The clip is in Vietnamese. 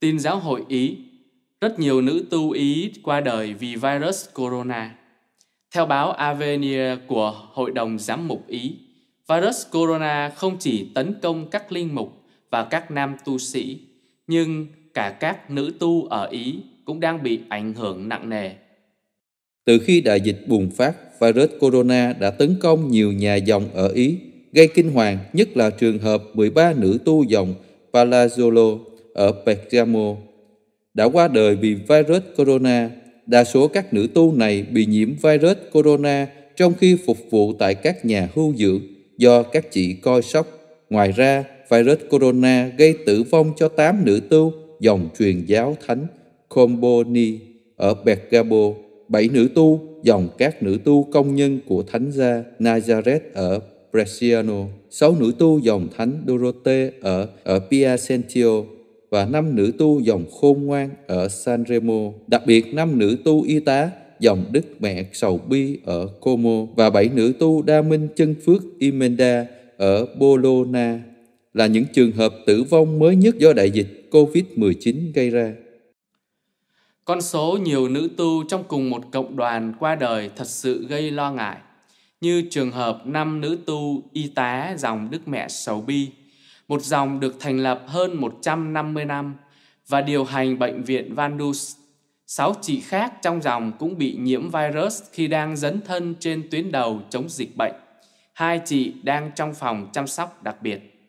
Tin giáo hội Ý Rất nhiều nữ tu Ý qua đời vì virus corona. Theo báo Avenir của Hội đồng Giám mục Ý, virus corona không chỉ tấn công các linh mục và các nam tu sĩ, nhưng cả các nữ tu ở Ý cũng đang bị ảnh hưởng nặng nề. Từ khi đại dịch bùng phát, virus corona đã tấn công nhiều nhà dòng ở Ý, gây kinh hoàng nhất là trường hợp 13 nữ tu dòng Palazzolo ở Bergamo đã qua đời vì virus corona. Đa số các nữ tu này bị nhiễm virus corona trong khi phục vụ tại các nhà hưu dưỡng do các chị coi sóc. Ngoài ra, virus corona gây tử vong cho 8 nữ tu dòng truyền giáo thánh Comboni ở Bergamo, 7 nữ tu dòng các nữ tu công nhân của thánh gia Nazareth ở Bresciano, 6 nữ tu dòng thánh Dorothee ở ở Piacentio, và năm nữ tu dòng khôn ngoan ở Sanremo, đặc biệt năm nữ tu y tá dòng Đức Mẹ Sầu Bi ở Como và bảy nữ tu Đa Minh Chân Phước Imenda ở Bologna là những trường hợp tử vong mới nhất do đại dịch COVID-19 gây ra. Con số nhiều nữ tu trong cùng một cộng đoàn qua đời thật sự gây lo ngại, như trường hợp năm nữ tu y tá dòng Đức Mẹ Sầu Bi – một dòng được thành lập hơn 150 năm và điều hành bệnh viện Van Dus. Sáu chị khác trong dòng cũng bị nhiễm virus khi đang dấn thân trên tuyến đầu chống dịch bệnh. Hai chị đang trong phòng chăm sóc đặc biệt.